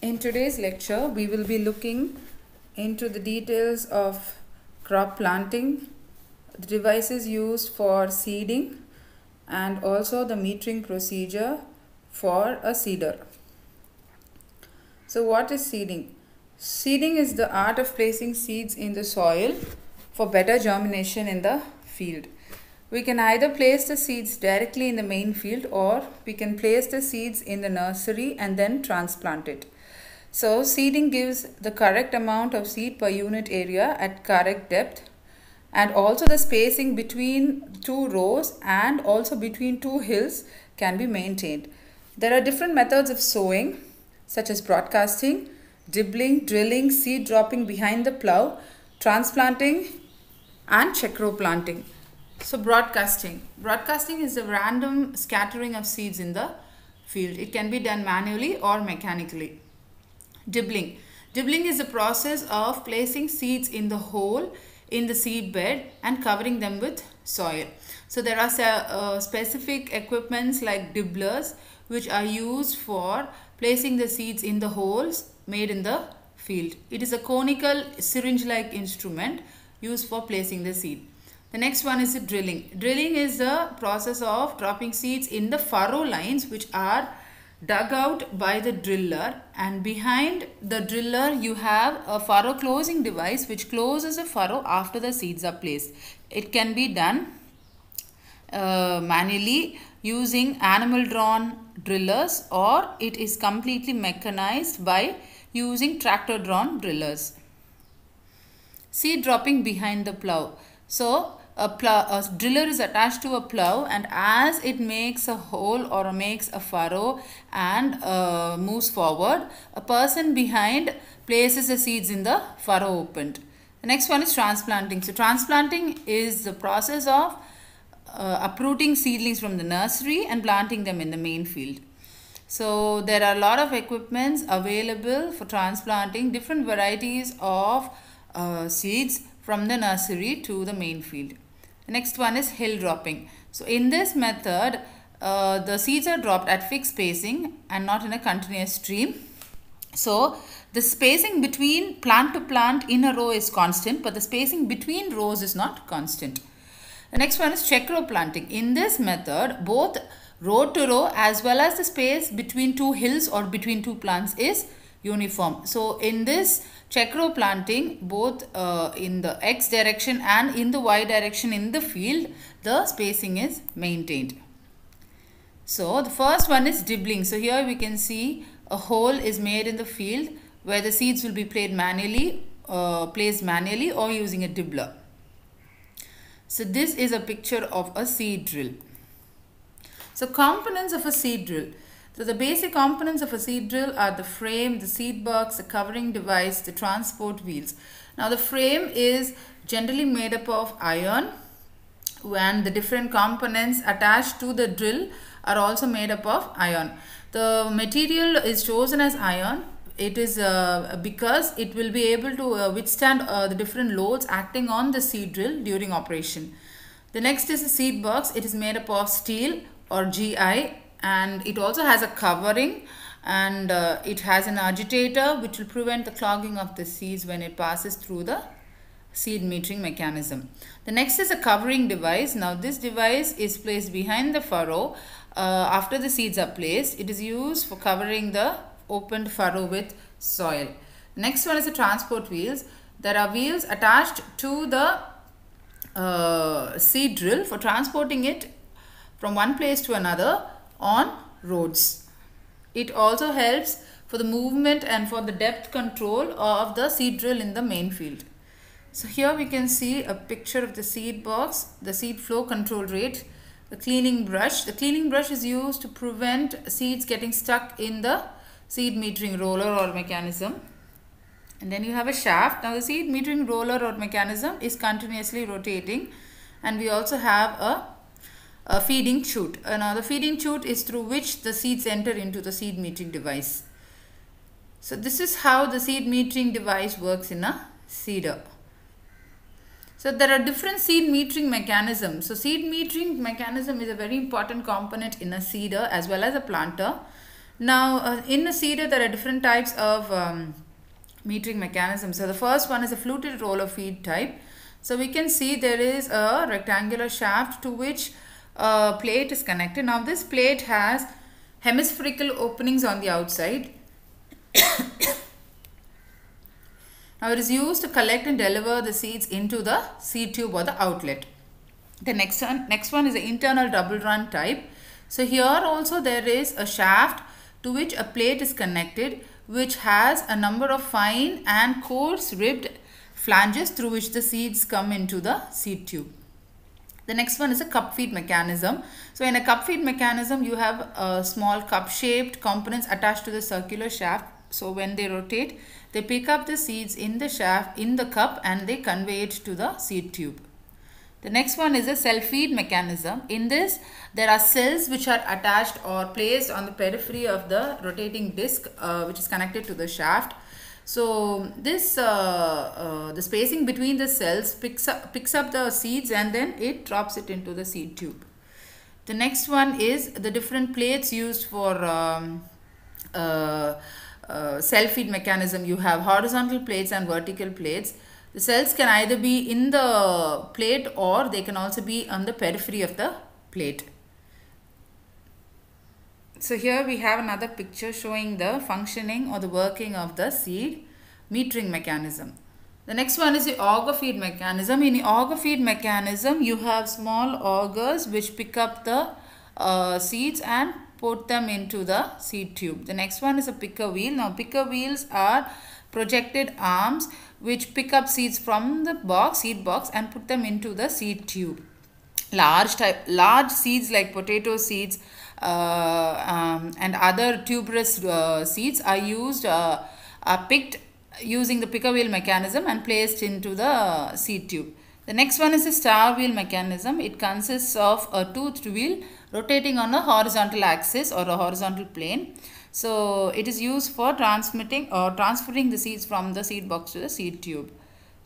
In today's lecture, we will be looking into the details of crop planting, the devices used for seeding, and also the metering procedure for a seeder. So what is seeding? Seeding is the art of placing seeds in the soil for better germination in the field. We can either place the seeds directly in the main field or we can place the seeds in the nursery and then transplant it. So seeding gives the correct amount of seed per unit area at correct depth and also the spacing between two rows and also between two hills can be maintained. There are different methods of sowing such as broadcasting, dibbling, drilling, seed dropping behind the plough, transplanting and row planting. So broadcasting. Broadcasting is the random scattering of seeds in the field. It can be done manually or mechanically. Dibbling. Dibbling is the process of placing seeds in the hole in the seed bed and covering them with soil. So there are uh, specific equipments like dibblers which are used for placing the seeds in the holes made in the field. It is a conical syringe-like instrument used for placing the seed. The next one is drilling. Drilling is the process of dropping seeds in the furrow lines which are dug out by the driller and behind the driller you have a furrow closing device which closes a furrow after the seeds are placed. It can be done uh, manually using animal drawn drillers or it is completely mechanized by using tractor drawn drillers. Seed dropping behind the plow. So a, plow, a driller is attached to a plow and as it makes a hole or makes a furrow and uh, moves forward, a person behind places the seeds in the furrow opened. The next one is transplanting. So transplanting is the process of uh, uprooting seedlings from the nursery and planting them in the main field. So there are a lot of equipments available for transplanting different varieties of uh, seeds from the nursery to the main field next one is hill dropping. So in this method, uh, the seeds are dropped at fixed spacing and not in a continuous stream. So the spacing between plant to plant in a row is constant, but the spacing between rows is not constant. The next one is check row planting. In this method, both row to row as well as the space between two hills or between two plants is uniform. So in this chakro planting both uh, in the x direction and in the y direction in the field the spacing is maintained. So the first one is dibbling. So here we can see a hole is made in the field where the seeds will be played manually, uh, placed manually or using a dibbler. So this is a picture of a seed drill. So components of a seed drill. So the basic components of a seed drill are the frame, the seed box, the covering device, the transport wheels. Now the frame is generally made up of iron and the different components attached to the drill are also made up of iron. The material is chosen as iron it is uh, because it will be able to uh, withstand uh, the different loads acting on the seed drill during operation. The next is the seed box. It is made up of steel or GI and it also has a covering and uh, it has an agitator which will prevent the clogging of the seeds when it passes through the seed metering mechanism. The next is a covering device. Now this device is placed behind the furrow uh, after the seeds are placed. It is used for covering the opened furrow with soil. Next one is the transport wheels. There are wheels attached to the uh, seed drill for transporting it from one place to another on roads. It also helps for the movement and for the depth control of the seed drill in the main field. So here we can see a picture of the seed box, the seed flow control rate, the cleaning brush. The cleaning brush is used to prevent seeds getting stuck in the seed metering roller or mechanism. And then you have a shaft. Now the seed metering roller or mechanism is continuously rotating and we also have a a feeding chute. Now uh, the feeding chute is through which the seeds enter into the seed metering device. So this is how the seed metering device works in a seeder. So there are different seed metering mechanisms. So seed metering mechanism is a very important component in a seeder as well as a planter. Now uh, in a seeder there are different types of um, metering mechanisms. So the first one is a fluted roller feed type. So we can see there is a rectangular shaft to which uh, plate is connected. Now this plate has hemispherical openings on the outside. now it is used to collect and deliver the seeds into the seed tube or the outlet. The next one, next one is the internal double run type. So here also there is a shaft to which a plate is connected which has a number of fine and coarse ribbed flanges through which the seeds come into the seed tube. The next one is a cup feed mechanism. So in a cup feed mechanism, you have a small cup shaped components attached to the circular shaft. So when they rotate, they pick up the seeds in the shaft, in the cup and they convey it to the seed tube. The next one is a cell feed mechanism. In this, there are cells which are attached or placed on the periphery of the rotating disc uh, which is connected to the shaft. So this uh, uh, the spacing between the cells picks up, picks up the seeds and then it drops it into the seed tube. The next one is the different plates used for um, uh, uh cell feed mechanism. You have horizontal plates and vertical plates. The cells can either be in the plate or they can also be on the periphery of the plate. So here we have another picture showing the functioning or the working of the seed metering mechanism. The next one is the auger feed mechanism. In the auger feed mechanism, you have small augers which pick up the uh, seeds and put them into the seed tube. The next one is a picker wheel. Now picker wheels are projected arms which pick up seeds from the box, seed box and put them into the seed tube. Large type, large seeds like potato seeds, uh, um, and other tuberous uh, seeds are used uh, are picked using the picker wheel mechanism and placed into the seed tube. The next one is the star wheel mechanism. It consists of a toothed wheel rotating on a horizontal axis or a horizontal plane. So it is used for transmitting or transferring the seeds from the seed box to the seed tube.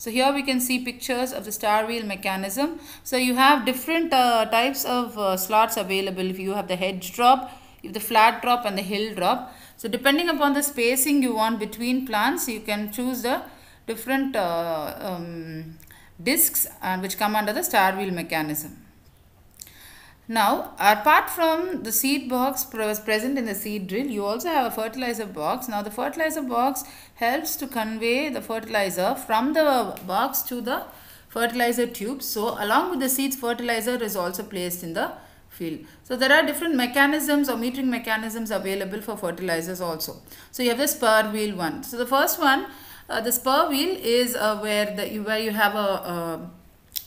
So here we can see pictures of the star wheel mechanism. So you have different uh, types of uh, slots available. If you have the hedge drop, if the flat drop and the hill drop. So depending upon the spacing you want between plants, you can choose the different uh, um, discs which come under the star wheel mechanism. Now, apart from the seed box present in the seed drill, you also have a fertilizer box. Now, the fertilizer box helps to convey the fertilizer from the box to the fertilizer tube. So, along with the seeds, fertilizer is also placed in the field. So, there are different mechanisms or metering mechanisms available for fertilizers also. So, you have the spur wheel one. So, the first one, uh, the spur wheel is uh, where, the, where you have a, a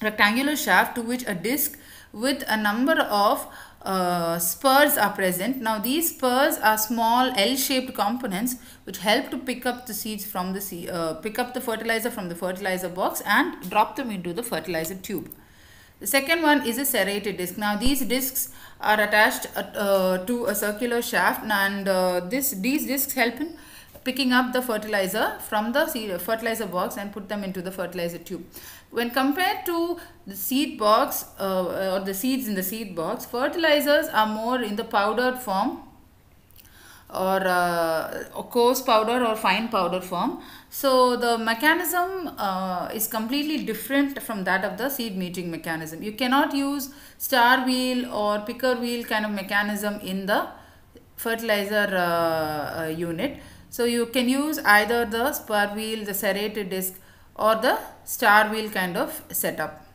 rectangular shaft to which a disc with a number of uh, spurs are present. Now these spurs are small L-shaped components which help to pick up the seeds from the seed, uh, pick up the fertilizer from the fertilizer box and drop them into the fertilizer tube. The second one is a serrated disc. Now these discs are attached uh, to a circular shaft and uh, this these discs help in picking up the fertilizer from the fertilizer box and put them into the fertilizer tube. When compared to the seed box uh, or the seeds in the seed box, fertilizers are more in the powdered form or uh, coarse powder or fine powder form. So the mechanism uh, is completely different from that of the seed meeting mechanism. You cannot use star wheel or picker wheel kind of mechanism in the fertilizer uh, uh unit. So you can use either the spur wheel, the serrated disc or the star wheel kind of setup.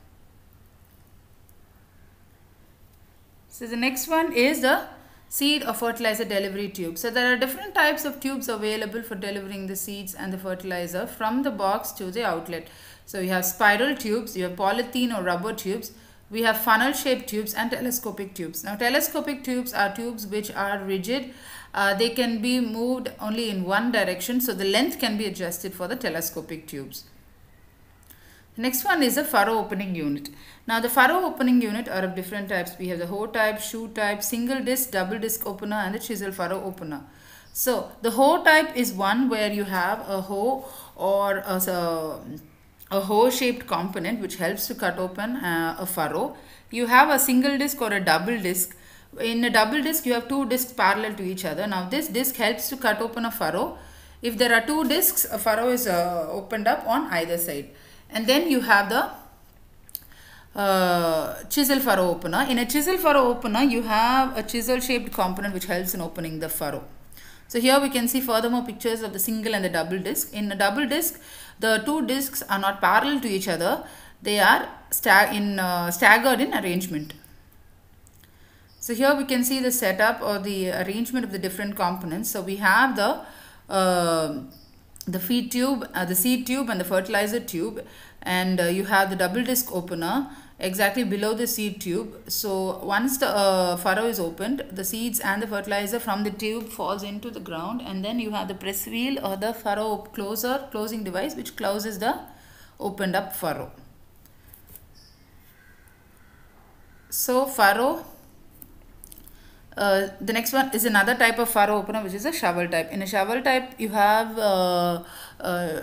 So the next one is the seed or fertilizer delivery tube. So there are different types of tubes available for delivering the seeds and the fertilizer from the box to the outlet. So you have spiral tubes, you have polythene or rubber tubes, we have funnel shaped tubes and telescopic tubes. Now telescopic tubes are tubes which are rigid uh, they can be moved only in one direction so the length can be adjusted for the telescopic tubes. Next one is a furrow opening unit. Now the furrow opening unit are of different types. We have the hoe type, shoe type, single disc, double disc opener and the chisel furrow opener. So the hoe type is one where you have a hoe or a, a hoe shaped component which helps to cut open uh, a furrow. You have a single disc or a double disc in a double disc you have two discs parallel to each other now this disc helps to cut open a furrow if there are two discs a furrow is uh, opened up on either side and then you have the uh, chisel furrow opener. In a chisel furrow opener, you have a chisel shaped component which helps in opening the furrow. So here we can see furthermore pictures of the single and the double disc. In a double disc, the two discs are not parallel to each other. They are stag in uh, staggered in arrangement. So here we can see the setup or the arrangement of the different components. So we have the uh, the feed tube, uh, the seed tube and the fertilizer tube and uh, you have the double disc opener exactly below the seed tube. So once the uh, furrow is opened, the seeds and the fertilizer from the tube falls into the ground and then you have the press wheel or the furrow closer closing device which closes the opened up furrow. So furrow uh, the next one is another type of furrow opener which is a shovel type. In a shovel type you have uh, uh,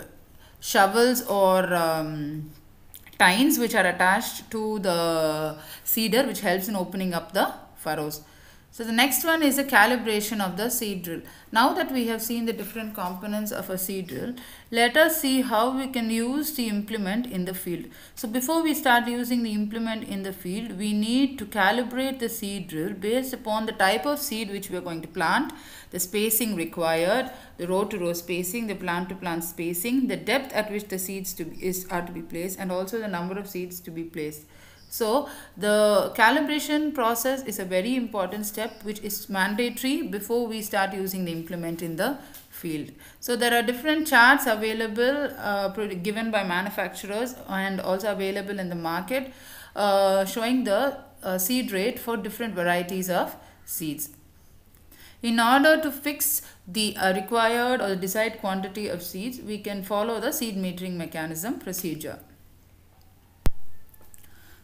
shovels or um, tines which are attached to the seeder which helps in opening up the furrows. So the next one is a calibration of the seed drill. Now that we have seen the different components of a seed drill, let us see how we can use the implement in the field. So before we start using the implement in the field, we need to calibrate the seed drill based upon the type of seed which we are going to plant, the spacing required, the row to row spacing, the plant to plant spacing, the depth at which the seeds to be, is, are to be placed and also the number of seeds to be placed. So the calibration process is a very important step which is mandatory before we start using the implement in the field. So there are different charts available uh, given by manufacturers and also available in the market uh, showing the uh, seed rate for different varieties of seeds. In order to fix the uh, required or desired quantity of seeds, we can follow the seed metering mechanism procedure.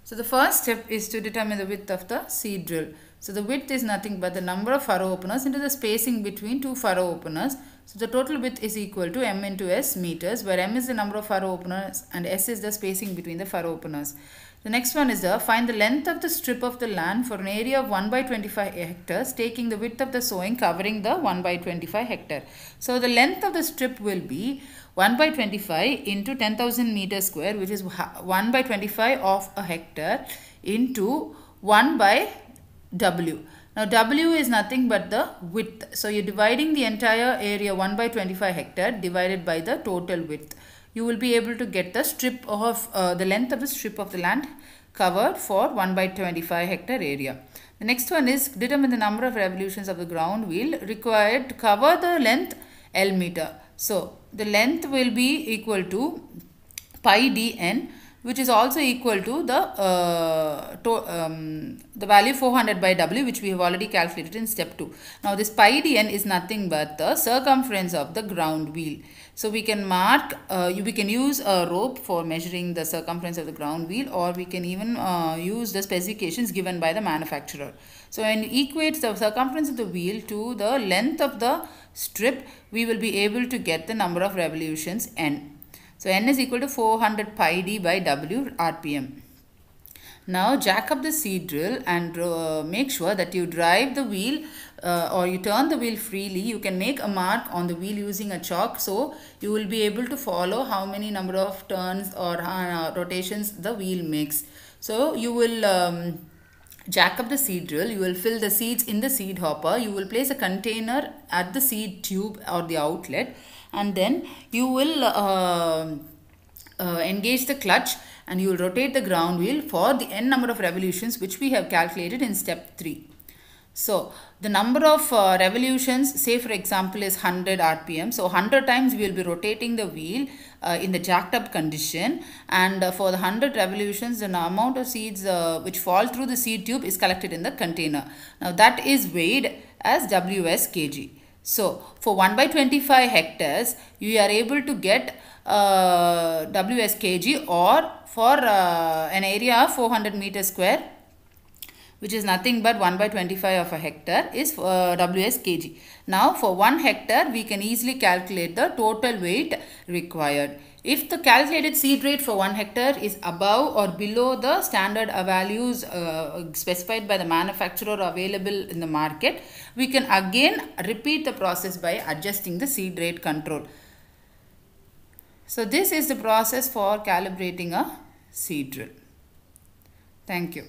So the first step is to determine the width of the seed drill. So the width is nothing but the number of furrow openers into the spacing between two furrow openers so the total width is equal to m into s meters where m is the number of furrow openers and s is the spacing between the furrow openers. The next one is the find the length of the strip of the land for an area of 1 by 25 hectares taking the width of the sowing covering the 1 by 25 hectare. So the length of the strip will be 1 by 25 into 10,000 meter square which is 1 by 25 of a hectare into 1 by W. Now W is nothing but the width. So you're dividing the entire area 1 by 25 hectare divided by the total width. You will be able to get the strip of uh, the length of the strip of the land covered for 1 by 25 hectare area. The next one is determine the number of revolutions of the ground wheel required to cover the length L meter. So the length will be equal to pi dn which is also equal to the uh, to, um, the value 400 by W which we have already calculated in step 2. Now this pi dn is nothing but the circumference of the ground wheel. So we can mark, uh, we can use a rope for measuring the circumference of the ground wheel or we can even uh, use the specifications given by the manufacturer. So when we equate the circumference of the wheel to the length of the strip, we will be able to get the number of revolutions n. So n is equal to 400 pi d by w rpm. Now jack up the seed drill and uh, make sure that you drive the wheel uh, or you turn the wheel freely. You can make a mark on the wheel using a chalk so you will be able to follow how many number of turns or uh, rotations the wheel makes. So you will um, jack up the seed drill. You will fill the seeds in the seed hopper. You will place a container at the seed tube or the outlet and then you will uh, uh, engage the clutch and you will rotate the ground wheel for the n number of revolutions which we have calculated in step 3. So the number of uh, revolutions say for example is 100 rpm. So 100 times we will be rotating the wheel uh, in the jacked up condition and uh, for the 100 revolutions the amount of seeds uh, which fall through the seed tube is collected in the container. Now that is weighed as WS kg. So for 1 by 25 hectares, you are able to get uh, WSKG or for uh, an area of 400 meter square, which is nothing but 1 by 25 of a hectare is uh, WSKG. Now for 1 hectare, we can easily calculate the total weight required. If the calculated seed rate for 1 hectare is above or below the standard uh, values uh, specified by the manufacturer available in the market, we can again repeat the process by adjusting the seed rate control. So this is the process for calibrating a seed drill. Thank you.